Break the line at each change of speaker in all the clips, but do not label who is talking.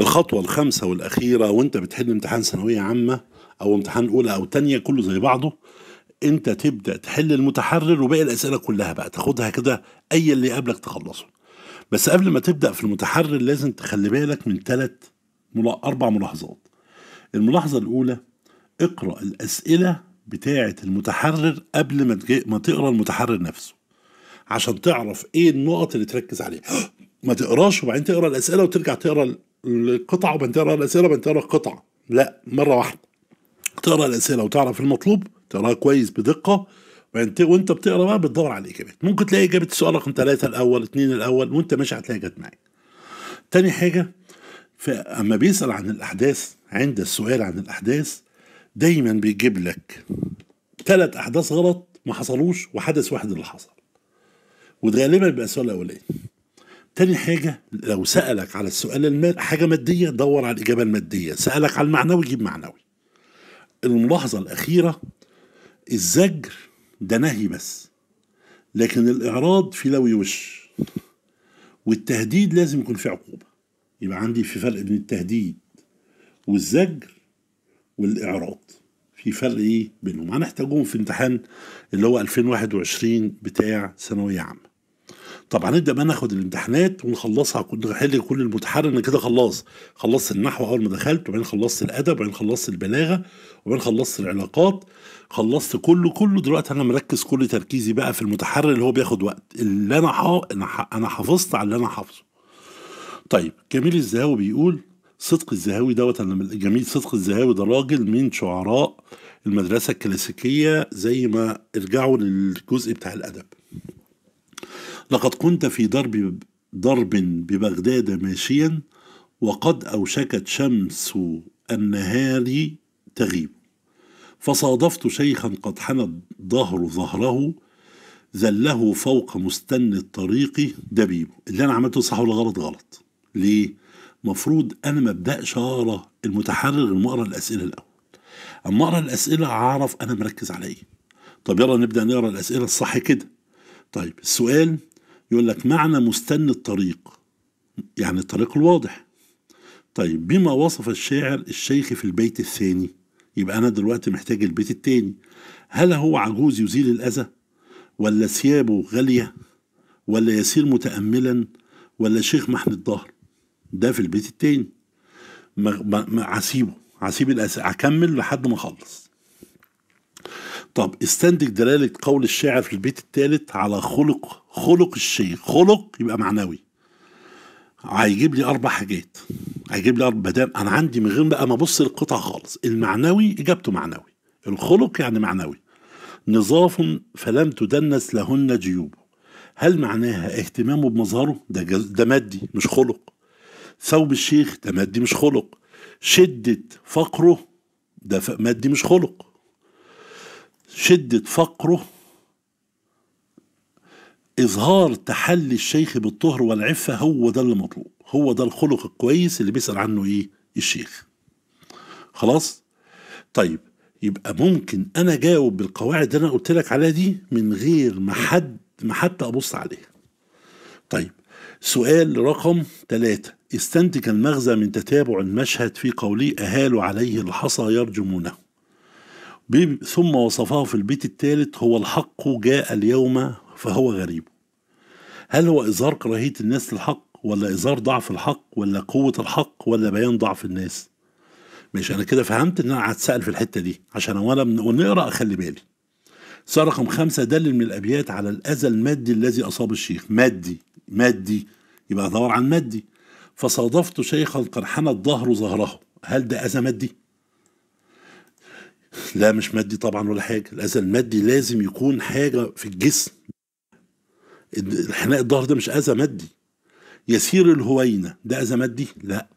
الخطوه الخامسه والاخيره وانت بتحل امتحان ثانويه عامه او امتحان اولى او تانية كله زي بعضه انت تبدا تحل المتحرر وباقي الاسئله كلها بقى تاخدها كده اي اللي قبلك تخلصه بس قبل ما تبدا في المتحرر لازم تخلي بالك من ثلاث ملا... اربع ملاحظات الملاحظه الاولى اقرا الاسئله بتاعه المتحرر قبل ما تجي... ما تقرا المتحرر نفسه عشان تعرف ايه النقط اللي تركز عليها ما تقراش وبعدين تقرا الاسئله وترجع تقرا القطعة وبعدين تقرا الأسئلة وبعدين تقرا القطعة لا مرة واحدة تقرا الأسئلة وتعرف المطلوب تقراها كويس بدقة وانت بتقرا بقى بتدور على الإجابات ممكن تلاقي إجابة السؤال رقم ثلاثة الأول اثنين الأول وانت ماشي هتلاقي جت معاك تاني حاجة فأما بيسأل عن الأحداث عند السؤال عن الأحداث دايما بيجيب لك ثلاث أحداث غلط ما حصلوش وحدث واحد اللي حصل وغالبا بيبقى السؤال الأولاني تاني حاجة لو سألك على السؤال المال حاجة مادية دور على الإجابة المادية سألك على المعنوي جيب معنوي الملاحظة الأخيرة الزجر ده نهي بس لكن الإعراض في لوي وش والتهديد لازم يكون فيه عقوبة يبقى عندي في فرق بين التهديد والزجر والإعراض في فرق إيه بينهم هنحتاجهم في امتحان اللي هو 2021 بتاع ثانوية عامة طب هنبدا بقى ناخد الامتحانات ونخلصها كنت كل المتحرر انا كده خلاص خلصت النحو اول ما دخلت وبعدين خلصت الادب وبعدين خلصت البلاغه وبعدين خلصت العلاقات خلصت كله كله دلوقتي انا مركز كل تركيزي بقى في المتحرر اللي هو بياخد وقت اللي انا حا... انا حافظت على اللي انا حافظه طيب جميل الزهاوي بيقول صدق الزهاوي دوت انا جميل صدق الزهاوي ده راجل من شعراء المدرسه الكلاسيكيه زي ما ارجعوا للجزء بتاع الادب لقد كنت في ضرب ضرب ببغداد ماشيا وقد أوشكت شمس النهار تغيب فصادفت شيخا قد حنى ظهر ظهره ذله فوق مستن الطريق دبيب اللي أنا عملته صح ولا غلط غلط ليه؟ مفروض أنا ما أبدأش أقرأ المتحرر ان أقرأ الأسئلة الأول أما أقرأ الأسئلة أعرف أنا مركز على إيه طب يلا نبدأ نقرأ الأسئلة الصح كده طيب السؤال يقول لك معنى مستني الطريق يعني الطريق الواضح طيب بما وصف الشاعر الشيخ في البيت الثاني يبقى أنا دلوقتي محتاج البيت الثاني هل هو عجوز يزيل الأذى ولا ثيابه غالية ولا يسير متأملا ولا شيخ محن الظهر ده في البيت الثاني عسيبه عسيب الأس... اكمل لحد ما اخلص طب استنتج دلالة قول الشاعر في البيت الثالث على خلق خلق الشيء خلق يبقى معنوي هيجيب لي أربع حاجات هيجيب لي أربع مدام أنا عندي من غير بقى ما أبص للقطع خالص المعنوي إجابته معنوي الخلق يعني معنوي نظاف فلم تدنس لهن جيوبه هل معناها اهتمامه بمظهره ده, ده مادي مش خلق ثوب الشيخ ده مادي مش خلق شدة فقره ده مادي مش خلق شدة فقره إظهار تحلي الشيخ بالطهر والعفة هو ده اللي مطلوب هو ده الخلق الكويس اللي بيسأل عنه إيه الشيخ خلاص طيب يبقى ممكن أنا جاوب بالقواعد اللي أنا قلت لك عليها دي من غير ما حد ما حتى أبص عليها طيب سؤال رقم ثلاثة استنتج المغزى من تتابع المشهد في قوله أهالوا عليه الحصى يرجمونه ثم وصفه في البيت الثالث هو الحق جاء اليوم فهو غريب هل هو إظهار كراهية الناس للحق ولا إظهار ضعف الحق ولا قوة الحق ولا بيان ضعف الناس ماشي أنا كده فهمت إن أنا هتسأل في الحتة دي عشان وأنا ونقرأ أخلي بالي سؤال رقم خمسة دلل من الأبيات على الأذى المادي الذي أصاب الشيخ مادي مادي يبقى دور عن مادي فصادفت شيخا قد حنت ظهره ظهره هل ده أذى مادي؟ لا مش مادي طبعا ولا حاجه الاذى المادي لازم يكون حاجه في الجسم انحناء الظهر ده مش اذى مادي يسير الهوينه ده اذى مادي لا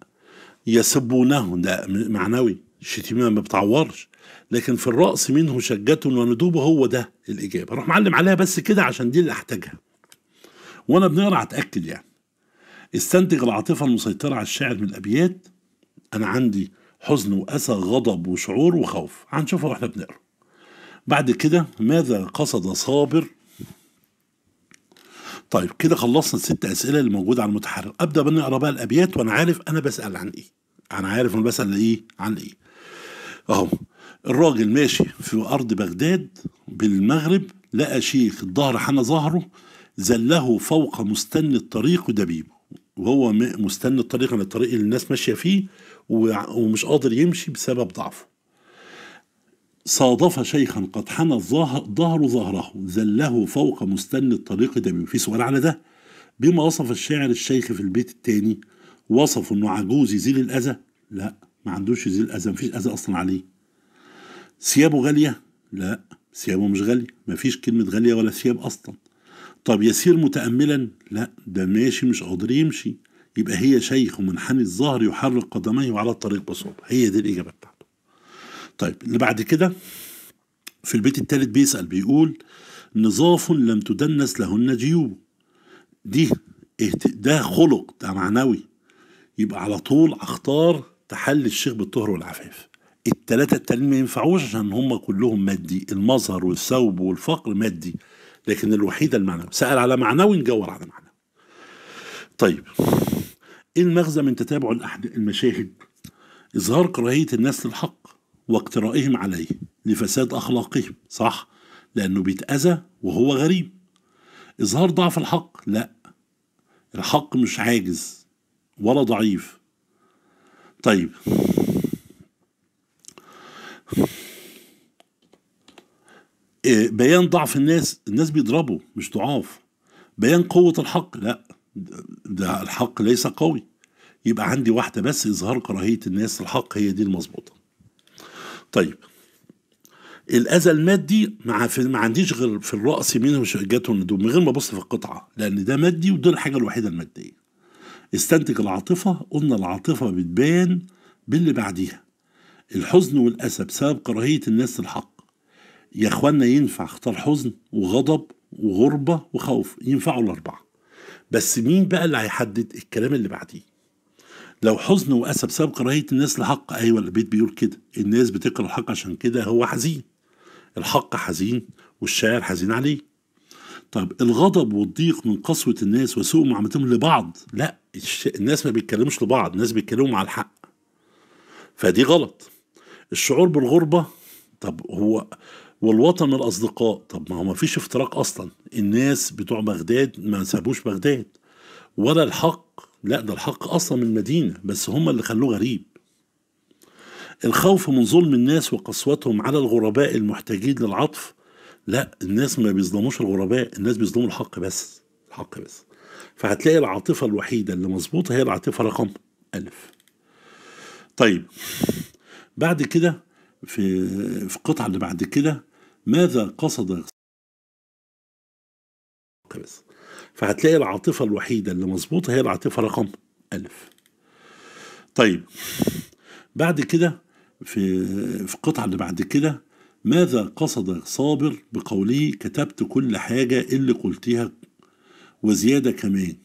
يسبونه ده معنوي الشتيمه ما بتعورش لكن في الرأس منه شجة وندوب هو ده الإجابة روح معلم عليها بس كده عشان دي اللي أحتاجها وأنا بنقرا أتأكد يعني استنتج العاطفة المسيطرة على الشاعر من الأبيات أنا عندي حزن وأسى غضب وشعور وخوف هنشوفها واحنا بنقرا بعد كده ماذا قصد صابر طيب كده خلصنا الست أسئلة اللي موجودة على المتحرر أبدأ بنقرا بقى الأبيات وأنا عارف أنا بسأل عن إيه أنا عارف أنا بسأل إيه عن إيه أهو الراجل ماشي في أرض بغداد بالمغرب لقى شيخ الظهر حنى ظهره زله فوق مستني الطريق ودبيبه وهو مستني الطريق على الطريق اللي الناس ماشيه فيه ومش قادر يمشي بسبب ضعفه صادف شيخا قد حنى ظهر ظهره ذله فوق مستن الطريق دمي في سؤال على ده بما وصف الشاعر الشيخ في البيت التاني وصف انه عجوز يزيل الاذى لا ما عندوش يزيل الاذى ما فيش اذى اصلا عليه ثيابه غاليه لا ثيابه مش غاليه ما فيش كلمه غاليه ولا ثياب اصلا طب يسير متاملا لا ده ماشي مش قادر يمشي يبقى هي شيخ منحني الظهر يحرك قدميه على الطريق بصوب هي دي الإجابة بتاعته طيب اللي بعد كده في البيت الثالث بيسأل بيقول نظاف لم تدنس لهن جيوب دي ده خلق ده معنوي يبقى على طول اختار تحلي الشيخ بالطهر والعفاف التلاتة التانيين ما ينفعوش عشان هم كلهم مادي المظهر والثوب والفقر مادي لكن الوحيدة المعنوي سأل على معنوي نجور على معنوي طيب إيه المغزى من تتابع المشاهد؟ إظهار كراهية الناس للحق واقترائهم عليه لفساد أخلاقهم صح؟ لأنه بيتأذى وهو غريب إظهار ضعف الحق لا الحق مش عاجز ولا ضعيف طيب آه، بيان ضعف الناس الناس بيضربوا مش ضعاف بيان قوة الحق لا ده الحق ليس قوي يبقى عندي واحدة بس إظهار كراهية الناس الحق هي دي المظبوطة طيب الاذى المادي مع في ما عنديش غير في الراس منه جاته الندوم من غير ما ابص في القطعه لان ده مادي وده الحاجه الوحيده الماديه استنتج العاطفه قلنا العاطفه بتبان باللي بعديها الحزن والاسى بسبب كراهيه الناس للحق يا اخوانا ينفع اختار حزن وغضب وغربه وخوف ينفعوا الاربعه بس مين بقى اللي هيحدد الكلام اللي بعديه لو حزن واسى بسبب كراهيه الناس لحق ايوه البيت بيقول كده الناس بتكره الحق عشان كده هو حزين الحق حزين والشاعر حزين عليه طب الغضب والضيق من قسوه الناس وسوء معاملتهم لبعض لا الناس ما بيتكلموش لبعض الناس بيتكلموا مع الحق فدي غلط الشعور بالغربه طب هو والوطن الأصدقاء طب ما هو ما فيش افتراق أصلا الناس بتوع بغداد ما سابوش بغداد ولا الحق لا ده الحق أصلا من المدينة بس هم اللي خلوه غريب الخوف من ظلم الناس وقسوتهم على الغرباء المحتاجين للعطف لا الناس ما بيظلموش الغرباء الناس بيظلموا الحق بس الحق بس فهتلاقي العاطفة الوحيدة اللي مظبوطة هي العاطفة رقم ألف طيب بعد كده في في القطعة اللي بعد كده ماذا قصد قبس فهتلاقي العاطفة الوحيدة اللي مظبوطة هي العاطفة رقم ألف طيب بعد كده في في القطعة اللي بعد كده ماذا قصد صابر بقوله كتبت كل حاجة اللي قلتها وزيادة كمان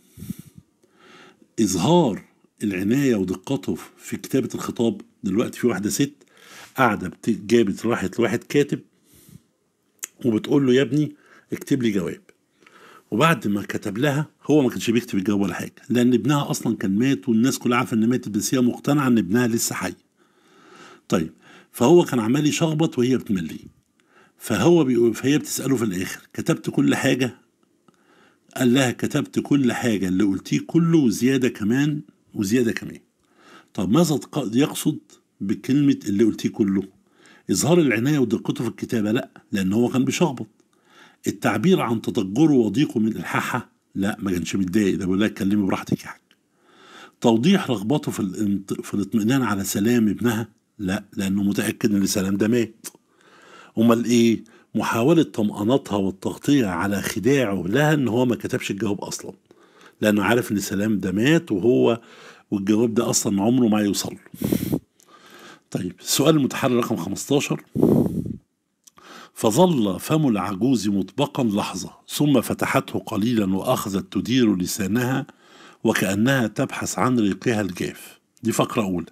إظهار العناية ودقته في كتابة الخطاب دلوقتي في واحدة ست قاعدة جابت راحت لواحد كاتب وبتقول له يا ابني اكتب لي جواب وبعد ما كتب لها هو ما كانش بيكتب الجواب ولا حاجه لان ابنها اصلا كان مات والناس كلها عارفه ان ماتت بس هي مقتنعه ان ابنها لسه حي طيب فهو كان عمال يشخبط وهي بتمليه فهو بيقول فهي بتساله في الاخر كتبت كل حاجه قال لها كتبت كل حاجه اللي قلتيه كله وزياده كمان وزياده كمان طب ماذا يقصد بكلمه اللي قلتيه كله إظهار العناية ودقته في الكتابة لا لأن هو كان بيشخبط التعبير عن تضجره وضيقه من الحاحة لا ما كانش متضايق ده بيقول لها اتكلمي براحتك يا توضيح رغبته في الانت... في الاطمئنان على سلام ابنها لا لانه متاكد ان سلام ده مات امال ايه محاوله طمانتها والتغطيه على خداعه لها ان هو ما كتبش الجواب اصلا لانه عارف ان سلام ده مات وهو والجواب ده اصلا عمره ما يوصل له طيب السؤال المتحرر رقم 15 فظل فم العجوز مطبقا لحظة ثم فتحته قليلا وأخذت تدير لسانها وكأنها تبحث عن ريقها الجاف دي فقرة أولى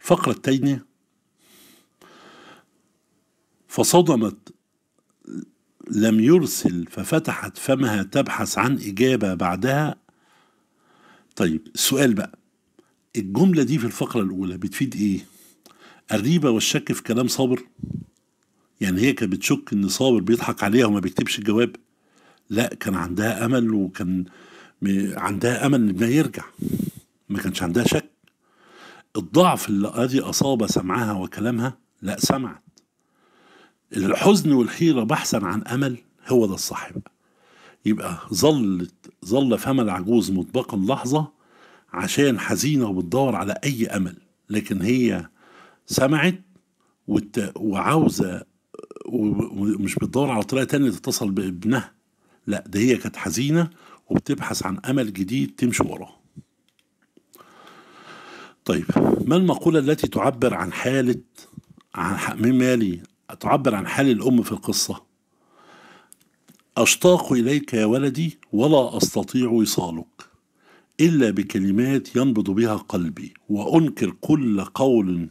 الفقرة الثانية فصدمت لم يرسل ففتحت فمها تبحث عن إجابة بعدها طيب السؤال بقى الجملة دي في الفقرة الأولى بتفيد إيه؟ الريبة والشك في كلام صابر يعني هي كانت بتشك ان صابر بيضحك عليها وما بيكتبش الجواب لا كان عندها امل وكان عندها امل ان ابنها يرجع ما كانش عندها شك الضعف الذي اصاب سمعها وكلامها لا سمعت الحزن والحيره بحثا عن امل هو ده الصح بقى يبقى ظلت ظل فم العجوز مطبقا لحظه عشان حزينه وبتدور على اي امل لكن هي سمعت وت... وعاوزه ومش بتدور على طريقه تانية تتصل بابنها لا ده هي كانت حزينه وبتبحث عن امل جديد تمشي وراه طيب ما المقولة التي تعبر عن حالة عن من مالي تعبر عن حال الأم في القصة أشتاق إليك يا ولدي ولا أستطيع وصالك إلا بكلمات ينبض بها قلبي وأنكر كل قول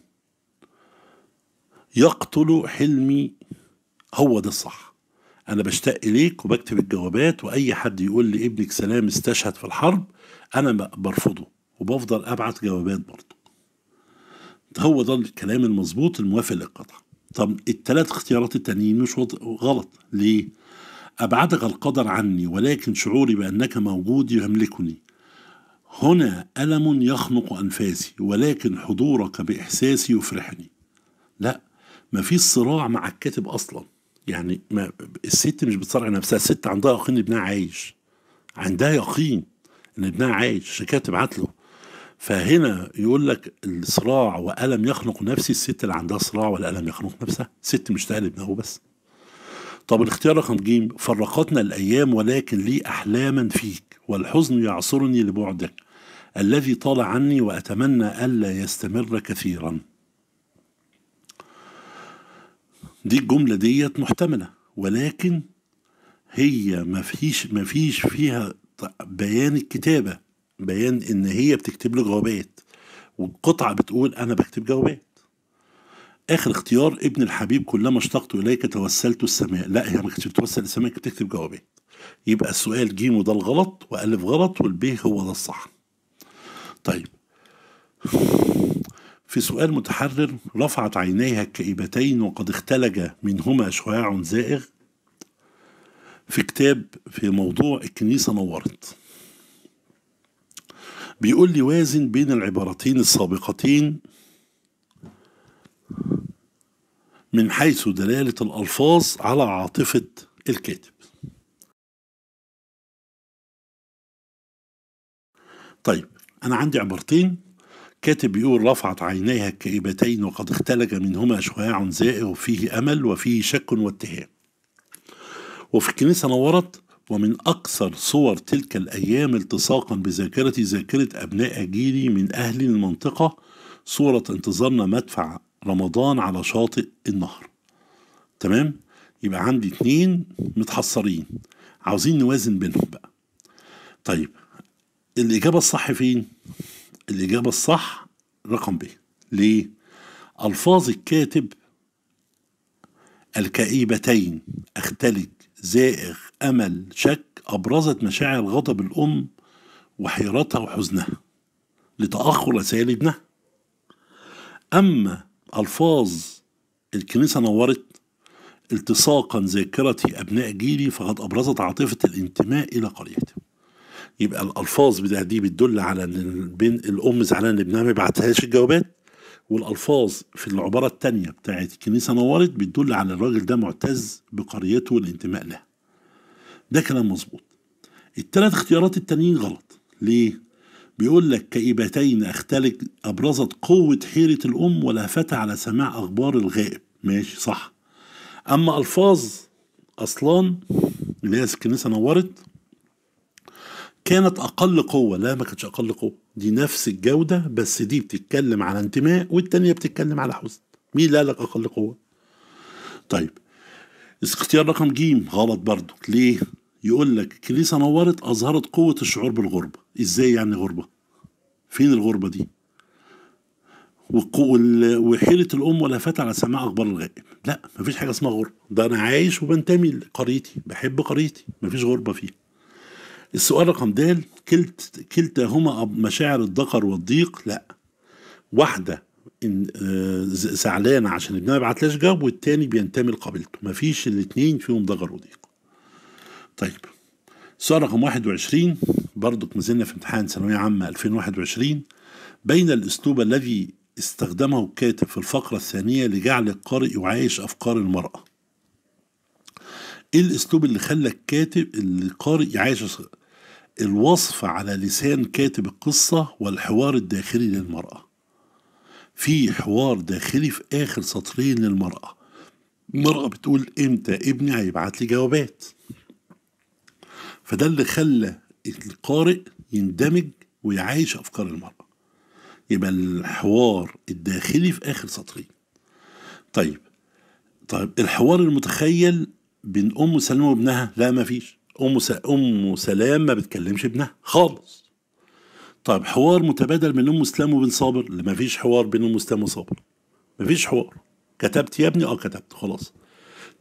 يقتل حلمي هو ده الصح انا بشتاق اليك وبكتب الجوابات واي حد يقول لي ابنك سلام استشهد في الحرب انا برفضه وبفضل ابعت جوابات برضه هو ده الكلام المظبوط الموافق للقطع طب الثلاث اختيارات التانيين مش غلط ليه ابعدك القدر عني ولكن شعوري بانك موجود يملكني هنا الم يخنق انفاسي ولكن حضورك باحساسي يفرحني لا ما فيش صراع مع الكاتب اصلا يعني ما الست مش بتصارع نفسها الست عندها يقين ابنها عايش عندها يقين ان ابنها عايش عشان كده بتبعت له فهنا يقول لك الصراع والم يخنق نفسي الست اللي عندها صراع والالم يخنق نفسها ست مش تقلب ابنها بس طب الاختيار رقم ج فرقتنا الايام ولكن لي احلاما فيك والحزن يعصرني لبعدك الذي طال عني واتمنى الا يستمر كثيرا دي الجملة ديت محتملة ولكن هي ما فيش ما فيش فيها بيان الكتابة بيان إن هي بتكتب له جوابات والقطعة بتقول أنا بكتب جوابات آخر اختيار ابن الحبيب كلما اشتقت إليك توسلت السماء لا هي ما كانتش بتوسل السماء كانت بتكتب جوابات يبقى السؤال جيم وده الغلط وألف غلط والبيه هو ده الصح طيب في سؤال متحرر رفعت عينيها الكئيبتين وقد اختلج منهما شعاع زائغ في كتاب في موضوع الكنيسة نورت بيقول لي وازن بين العبارتين السابقتين من حيث دلالة الألفاظ على عاطفة الكاتب طيب أنا عندي عبارتين كاتب بيقول رفعت عينيها الكئيبتين وقد اختلج منهما شعاع زائغ فيه أمل وفيه شك واتهام وفي الكنيسة نورت ومن أكثر صور تلك الأيام التصاقا بذاكرتي ذاكرة أبناء جيلي من أهل المنطقة صورة انتظارنا مدفع رمضان على شاطئ النهر تمام يبقى عندي اتنين متحصرين عاوزين نوازن بينهم بقى طيب الإجابة الصح فين؟ الإجابة الصح رقم ب ليه؟ ألفاظ الكاتب الكئيبتين أختلج زائغ أمل شك أبرزت مشاعر غضب الأم وحيرتها وحزنها لتأخر رسائل ابنها أما ألفاظ الكنيسة نورت التصاقا ذاكرة أبناء جيلي فقد أبرزت عاطفة الانتماء إلى قريتي يبقى الالفاظ بتاع دي بتدل على ان الام زعلانه ابنها ما بعتهاش الجوابات والالفاظ في العباره الثانيه بتاعت الكنيسه نورت بتدل على الراجل ده معتز بقريته والانتماء لها ده كلام مظبوط الثلاث اختيارات التانيين غلط ليه بيقول لك كئيبتين اختلج ابرزت قوه حيره الام ولهفتها على سماع اخبار الغائب ماشي صح اما الفاظ اصلان اللي هي الكنيسه نورت كانت اقل قوه لا ما كانتش اقل قوه دي نفس الجوده بس دي بتتكلم على انتماء والتانيه بتتكلم على حزن مين لا لك اقل قوه طيب اختيار رقم ج غلط برضو ليه يقول لك الكنيسه نورت اظهرت قوه الشعور بالغربه ازاي يعني غربه فين الغربه دي وحيرة الأم ولا والهفات على سماع أخبار الغائب لا مفيش حاجة اسمها غربة ده أنا عايش وبنتمي لقريتي بحب قريتي مفيش غربة فيها السؤال رقم د كلت كلتاهما مشاعر الذكر والضيق لا واحده إن آه، زعلان عشان ابنها ما بعتلاش جواب والتاني بينتمي لقبيلته مفيش الاثنين فيهم ضغر وضيق طيب السؤال رقم 21 برضك ما زلنا في امتحان ثانوية عامة 2021 بين الأسلوب الذي استخدمه الكاتب في الفقرة الثانية لجعل القارئ يعايش أفكار المرأة ايه الاسلوب اللي خلى الكاتب القارئ يعايش الوصف على لسان كاتب القصة والحوار الداخلي للمرأة في حوار داخلي في آخر سطرين للمرأة المرأة بتقول إمتى ابني هيبعت لي جوابات فده اللي خلى القارئ يندمج ويعايش أفكار المرأة يبقى الحوار الداخلي في آخر سطرين طيب طيب الحوار المتخيل بين أم سلمى وابنها لا مفيش ام ام سلام ما بتكلمش ابنها خالص طيب حوار متبادل من ام سلام وبن صابر اللي ما فيش حوار بين ام سلام وصابر ما فيش حوار كتبت يا ابني اه كتبت خلاص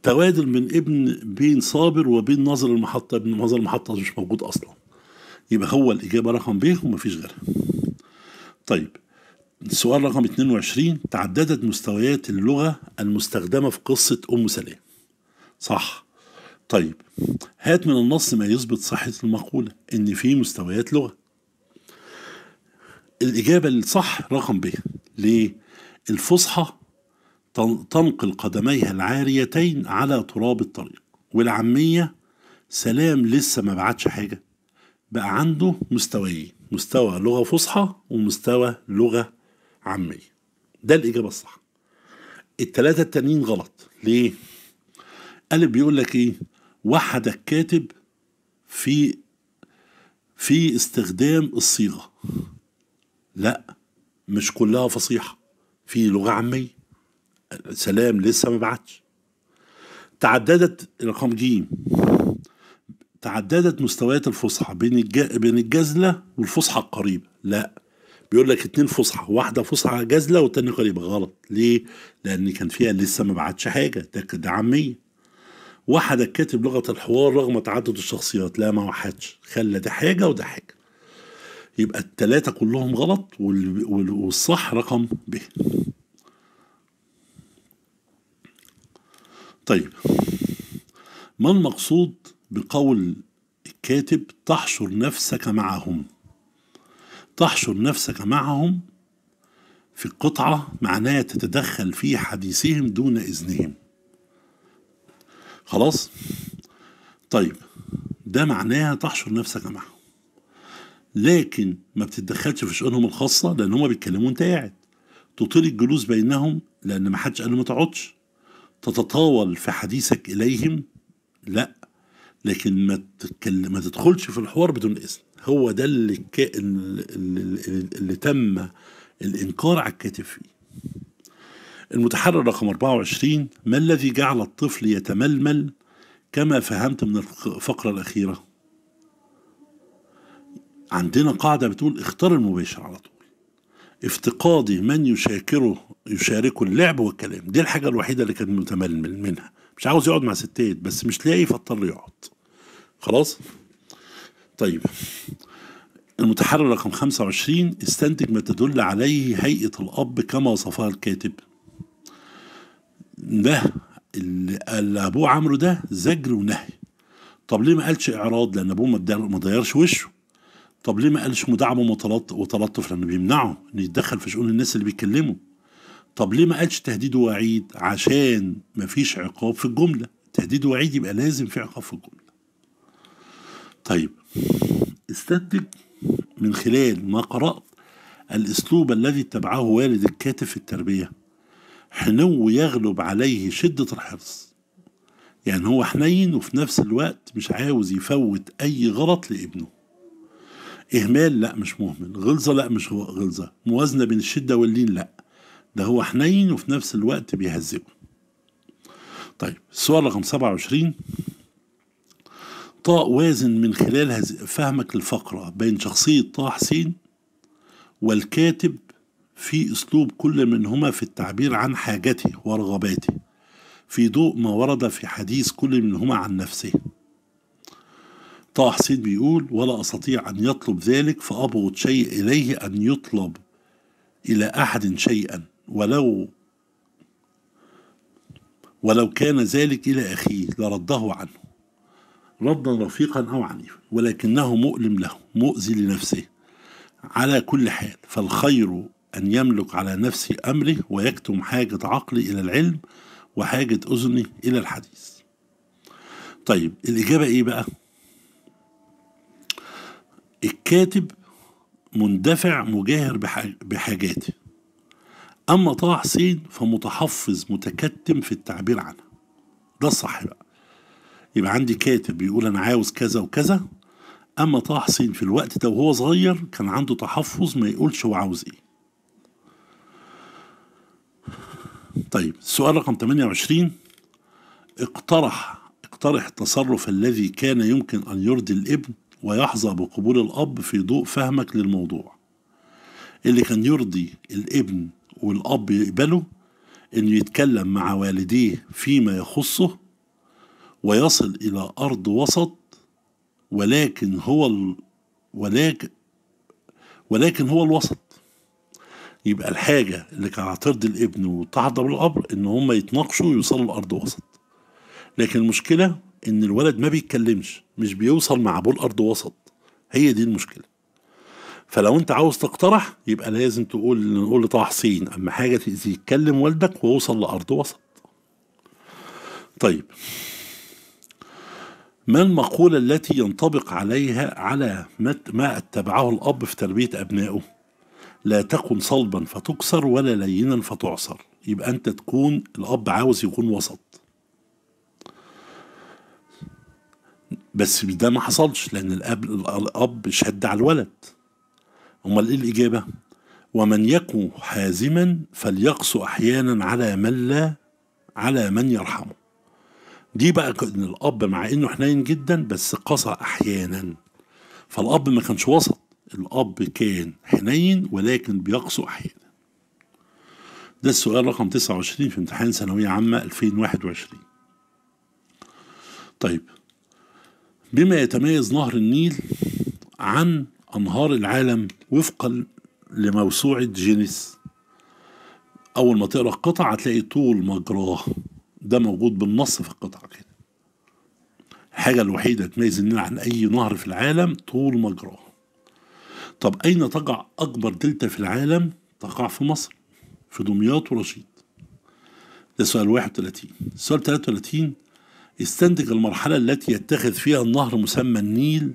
توادل من ابن بين صابر وبين ناظر المحطه ابن ناظر المحطه مش موجود اصلا يبقى هو الاجابه رقم ب ومفيش غيرها طيب السؤال رقم 22 تعددت مستويات اللغه المستخدمه في قصه ام سلام صح طيب هات من النص ما يثبت صحة المقولة إن في مستويات لغة الإجابة الصح رقم ب ليه؟ الفصحى تنقل قدميها العاريتين على تراب الطريق والعامية سلام لسه ما بعتش حاجة بقى عنده مستويين مستوى لغة فصحى ومستوى لغة عامية ده الإجابة الصح التلاتة التانيين غلط ليه؟ قال بيقول لك إيه وحد الكاتب في في استخدام الصيغه لا مش كلها فصيحه في لغه عاميه سلام لسه ما بعتش تعددت رقم ج تعددت مستويات الفصحى بين الج... بين الجزله والفصحى القريبه لا بيقول لك اتنين فصحى واحده فصحى جزله والتانية قريبه غلط ليه لان كان فيها لسه ما بعتش حاجه ده عاميه وحد الكاتب لغة الحوار رغم تعدد الشخصيات لا ما وحدش خلى ده حاجة وده حاجة يبقى التلاتة كلهم غلط والصح رقم ب طيب ما المقصود بقول الكاتب تحشر نفسك معهم تحشر نفسك معهم في قطعة معناها تتدخل في حديثهم دون إذنهم خلاص طيب ده معناها تحشر نفسك معهم لكن ما بتتدخلش في شؤونهم الخاصة لأن هما بيتكلموا وأنت قاعد تطيل الجلوس بينهم لأن ما حدش قال ما تقعدش تتطاول في حديثك إليهم لا لكن ما تتكلم ما تدخلش في الحوار بدون إذن هو ده اللي, اللي, اللي, اللي تم الإنكار على الكاتب فيه المتحرر رقم 24 ما الذي جعل الطفل يتململ كما فهمت من الفقرة الأخيرة عندنا قاعدة بتقول اختار المباشر على طول افتقادي من يشاكره يشاركه اللعب والكلام دي الحاجة الوحيدة اللي كان متململ منها مش عاوز يقعد مع ستات بس مش لاقي فاضطر يقعد خلاص طيب المتحرر رقم 25 استنتج ما تدل عليه هيئة الأب كما وصفها الكاتب ده اللي ابوه عمرو ده زجر ونهي طب ليه ما قالش اعراض لان ابوه ما ضيرش وشه طب ليه ما قالش مداعبه وتلطف لانه بيمنعه انه يتدخل في شؤون الناس اللي بيكلمه طب ليه ما قالش تهديد ووعيد عشان ما فيش عقاب في الجمله تهديد ووعيد يبقى لازم في عقاب في الجمله طيب استنتج من خلال ما قرات الاسلوب الذي اتبعه والد الكاتب في التربيه حنو يغلب عليه شدة الحرص يعني هو حنين وفي نفس الوقت مش عاوز يفوت أي غلط لابنه إهمال لا مش مهمل غلظة لا مش هو غلظة موازنة بين الشدة واللين لا ده هو حنين وفي نفس الوقت بيهزئه طيب السؤال رقم 27 طاء وازن من خلال فهمك للفقرة بين شخصية طه حسين والكاتب في اسلوب كل منهما في التعبير عن حاجته ورغباته في ضوء ما ورد في حديث كل منهما عن نفسه طه حسين بيقول ولا استطيع ان يطلب ذلك فابغض شيء اليه ان يطلب الى احد شيئا ولو ولو كان ذلك الى اخيه لرده عنه ردا رفيقا او عنيفا ولكنه مؤلم له مؤذي لنفسه على كل حال فالخير أن يملك على نفسي أمري ويكتم حاجة عقلي إلى العلم وحاجة أذني إلى الحديث طيب الإجابة إيه بقى الكاتب مندفع مجاهر بحاجاته أما طه حسين فمتحفظ متكتم في التعبير عنها ده الصح بقى يبقى عندي كاتب بيقول أنا عاوز كذا وكذا أما طه حسين في الوقت ده وهو صغير كان عنده تحفظ ما يقولش هو عاوز إيه طيب السؤال رقم 28 اقترح اقترح التصرف الذي كان يمكن أن يرضي الابن ويحظى بقبول الأب في ضوء فهمك للموضوع اللي كان يرضي الابن والأب يقبله إنه يتكلم مع والديه فيما يخصه ويصل إلى أرض وسط ولكن هو ال... ولكن ولكن هو الوسط يبقى الحاجة اللي كان هترضي الابن وتحضر بالقبر إن هم يتناقشوا ويوصلوا لأرض وسط لكن المشكلة إن الولد ما بيتكلمش مش بيوصل مع أبوه لأرض وسط هي دي المشكلة فلو أنت عاوز تقترح يبقى لازم تقول نقول لطه حسين أما حاجة تأذيك يتكلم والدك ووصل لأرض وسط طيب ما المقولة التي ينطبق عليها على ما اتبعه الأب في تربية أبنائه؟ لا تكن صلبا فتكسر ولا لينا فتعصر يبقى انت تكون الاب عاوز يكون وسط بس ده ما حصلش لان الاب الاب شد على الولد امال ايه الاجابه ومن يكن حازما فليقسو احيانا على من لا على من يرحمه دي بقى ان الاب مع انه حنين جدا بس قسى احيانا فالاب ما كانش وسط الأب كان حنين ولكن بيقسو أحيانا ده السؤال رقم 29 في امتحان ثانوية عامة 2021 طيب بما يتميز نهر النيل عن أنهار العالم وفقا لموسوعة جينيس أول ما تقرأ القطعة هتلاقي طول مجراه ده موجود بالنص في القطعة كده الحاجة الوحيدة تميز النيل عن أي نهر في العالم طول مجراه طب أين تقع أكبر دلتا في العالم؟ تقع في مصر في دمياط ورشيد ده سؤال 31 سؤال 33 استنتج المرحلة التي يتخذ فيها النهر مسمى النيل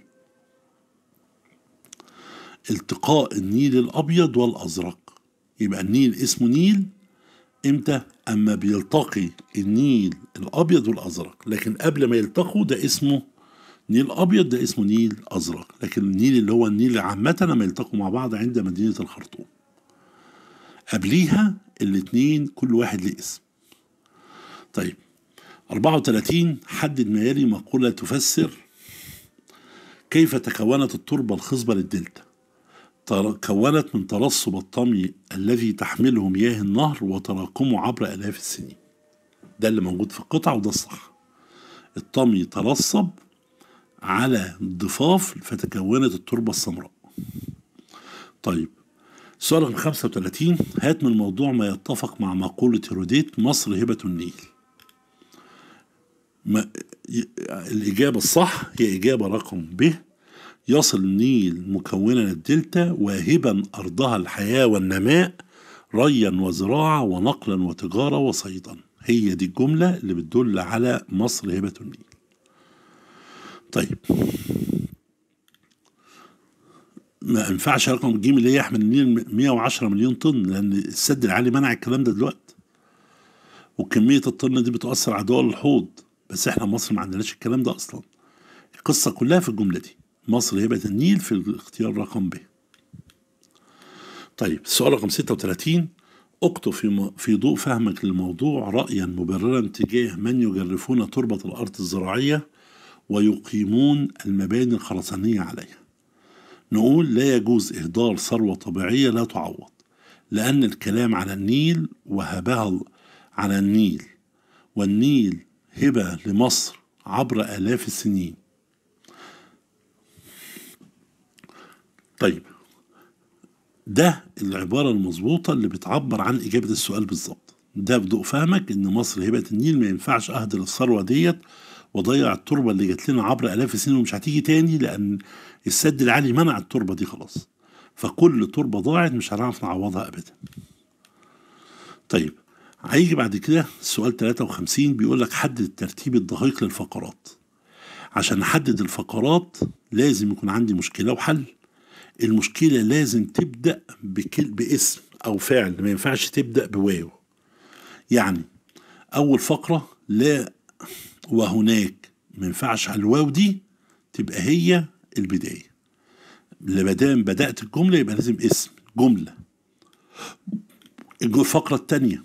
التقاء النيل الأبيض والأزرق يبقى النيل اسمه نيل امتى اما بيلتقي النيل الابيض والازرق لكن قبل ما يلتقوا ده اسمه نيل ابيض ده اسمه نيل ازرق لكن النيل اللي هو النيل عامه لما يلتقوا مع بعض عند مدينه الخرطوم قبليها الاثنين كل واحد ليه اسم طيب 34 حدد ما يلي مقولة تفسر كيف تكونت التربة الخصبة للدلتا تكونت من ترسب الطمي الذي تحمله مياه النهر وتراكمه عبر آلاف السنين ده اللي موجود في القطع وده الصح الطمي ترسب على ضفاف فتكونت التربة السمراء طيب سؤال رقم 35 هات من الموضوع ما يتفق مع مقولة هيروديت مصر هبة النيل ما الإجابة الصح هي إجابة رقم ب يصل النيل مكونا الدلتا واهبا أرضها الحياة والنماء ريا وزراعة ونقلا وتجارة وصيدا هي دي الجملة اللي بتدل على مصر هبة النيل طيب ما ينفعش رقم الجيم اللي هي يحمل 110 مليون طن لان السد العالي منع الكلام ده دلوقتي وكميه الطن دي بتؤثر على دول الحوض بس احنا مصر ما عندناش الكلام ده اصلا القصه كلها في الجمله دي مصر هي بقت النيل في الاختيار رقم ب طيب السؤال رقم 36 اكتب في في ضوء فهمك للموضوع رأيا مبررا تجاه من يجرفون تربة الأرض الزراعية ويقيمون المباني الخرسانية عليها نقول لا يجوز إهدار ثروة طبيعية لا تعوض لأن الكلام على النيل وهبها على النيل والنيل هبة لمصر عبر آلاف السنين طيب ده العبارة المظبوطة اللي بتعبر عن إجابة السؤال بالظبط ده بضوء فهمك إن مصر هبة النيل ما ينفعش أهدر الثروة ديت وضيع التربه اللي جات لنا عبر الاف السنين ومش هتيجي تاني لان السد العالي منع التربه دي خلاص فكل تربه ضاعت مش هنعرف نعوضها ابدا طيب هيجي بعد كده سؤال 53 بيقول لك حدد الترتيب الدقيق للفقرات عشان نحدد الفقرات لازم يكون عندي مشكله وحل المشكله لازم تبدا بكل باسم او فعل ما ينفعش تبدا بواو يعني اول فقره لا وهناك ما ينفعش على الواو دي تبقى هي البدايه ما دام بدات الجمله يبقى لازم اسم جمله الفقره الثانيه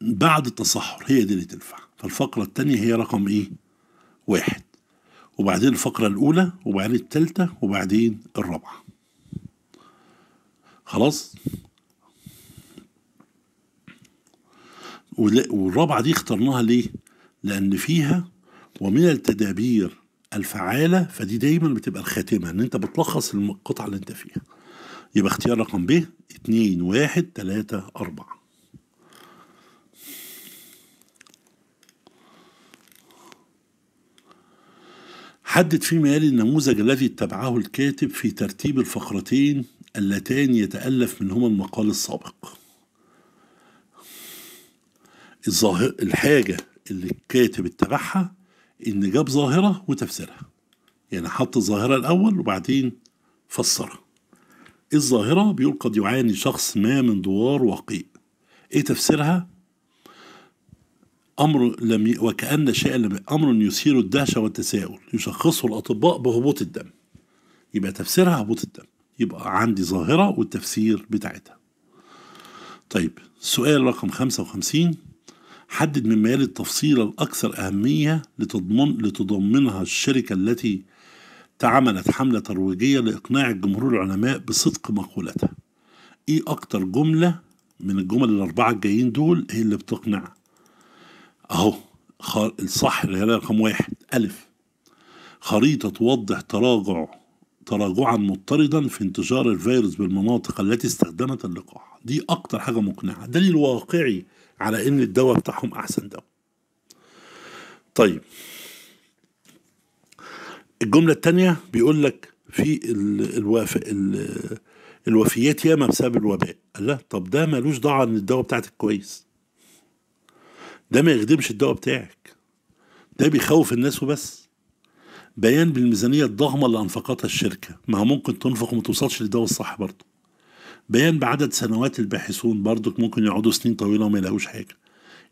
بعد التصحر هي دي اللي تنفع فالفقره الثانيه هي رقم ايه واحد وبعدين الفقره الاولى وبعدين الثالثه وبعدين الرابعه خلاص والرابعة دي اخترناها ليه؟ لأن فيها ومن التدابير الفعالة فدي دايما بتبقى الخاتمة إن أنت بتلخص القطعة اللي أنت فيها يبقى اختيار رقم ب اتنين واحد تلاتة أربعة حدد فيما يلي النموذج الذي اتبعه الكاتب في ترتيب الفقرتين اللتان يتألف منهما المقال السابق الظاهر الحاجه اللي الكاتب اتبعها ان جاب ظاهره وتفسيرها يعني حط الظاهره الاول وبعدين فسرها الظاهره بيقول قد يعاني شخص ما من دوار وقيء ايه تفسيرها امر لم ي... وكان شيء لم... امر يثير الدهشه والتساؤل يشخصه الاطباء بهبوط الدم يبقى تفسيرها هبوط الدم يبقى عندي ظاهره والتفسير بتاعتها طيب سؤال رقم 55 حدد معيار التفصيلة الأكثر أهمية لتضمن لتضمنها الشركة التي تعملت حملة ترويجية لإقناع الجمهور العلماء بصدق مقولتها إيه أكتر جملة من الجمل الأربعة الجايين دول هي اللي بتقنع أهو الصح اللي هي رقم واحد ألف خريطة توضح تراجع تراجعا مضطردا في انتشار الفيروس بالمناطق التي استخدمت اللقاح دي أكتر حاجة مقنعة دليل واقعي على ان الدواء بتاعهم احسن دواء طيب الجمله الثانيه بيقول لك في الوف... ال... الوفيات ياما بسبب الوباء قال لا طب ده ملوش دعوه ان الدواء بتاعتك كويس ده ما يخدمش الدواء بتاعك ده بيخوف الناس وبس بيان بالميزانيه الضخمه اللي انفقتها الشركه ما هو ممكن تنفق وما توصلش للدواء الصح برضه بيان بعدد سنوات الباحثون برضك ممكن يقعدوا سنين طويله وما يلاقوش حاجه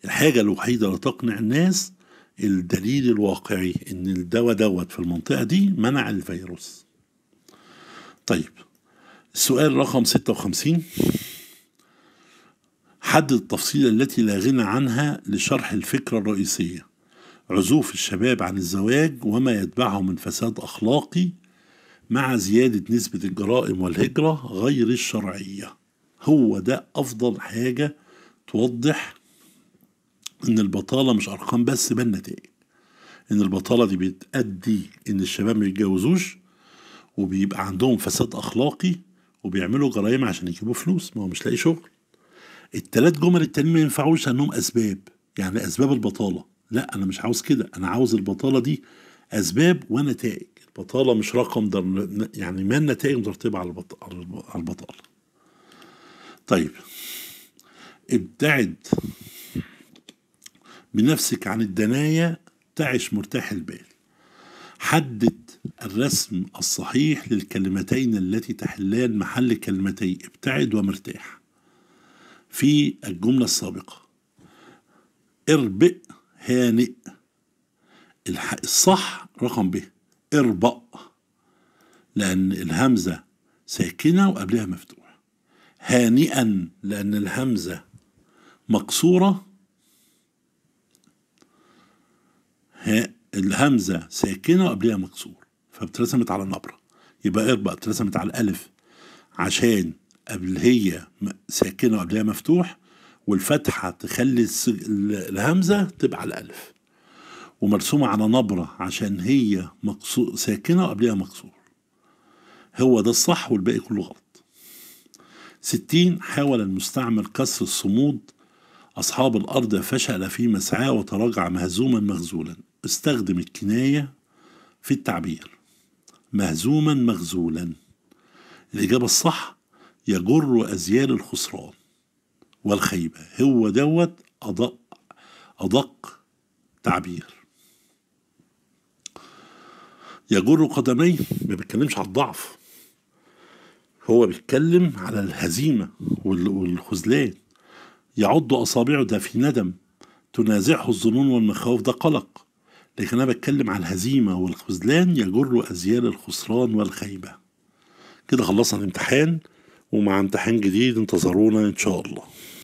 الحاجه الوحيده اللي تقنع الناس الدليل الواقعي ان الدواء دوت في المنطقه دي منع الفيروس طيب السؤال رقم 56 حدد التفصيلة التي لا غنى عنها لشرح الفكرة الرئيسية عزوف الشباب عن الزواج وما يتبعه من فساد أخلاقي مع زيادة نسبة الجرائم والهجرة غير الشرعية هو ده أفضل حاجة توضح إن البطالة مش أرقام بس بل نتائج إن البطالة دي بتأدي إن الشباب ما يتجوزوش وبيبقى عندهم فساد أخلاقي وبيعملوا جرائم عشان يجيبوا فلوس ما هو مش لاقي شغل التلات جمل التانيين ما ينفعوش لأنهم أسباب يعني أسباب البطالة لا أنا مش عاوز كده أنا عاوز البطالة دي أسباب ونتائج بطاله مش رقم ده يعني ما النتائج مترتبه على على البطاله طيب ابتعد بنفسك عن الدناية تعش مرتاح البال حدد الرسم الصحيح للكلمتين التي تحلان محل كلمتي ابتعد ومرتاح في الجملة السابقة اربئ هانئ الصح رقم ب اربأ لأن الهمزة ساكنة وقبلها مفتوحة هانئا لأن الهمزة مقصورة الهمزة ساكنة وقبلها مقصور فبترسمت على نبرة يبقى اربأ اترسمت على الألف عشان قبل هي ساكنة وقبلها مفتوح والفتحة تخلي الهمزة تبقى على الألف ومرسومة على نبرة عشان هي مقصور ساكنة وقبلها مقصور هو ده الصح والباقي كله غلط ستين حاول المستعمر كسر الصمود أصحاب الأرض فشل في مسعاه وتراجع مهزوما مغزولا استخدم الكناية في التعبير مهزوما مغزولا الإجابة الصح يجر أزيال الخسران والخيبة هو دوت أدق أدق تعبير يجر قدميه ما بيتكلمش على الضعف هو بيتكلم على الهزيمة والخذلان يعض أصابعه ده في ندم تنازعه الظنون والمخاوف ده قلق لكن أنا بتكلم على الهزيمة والخذلان يجر أزيال الخسران والخيبة كده خلصنا الامتحان ومع امتحان جديد انتظرونا إن شاء الله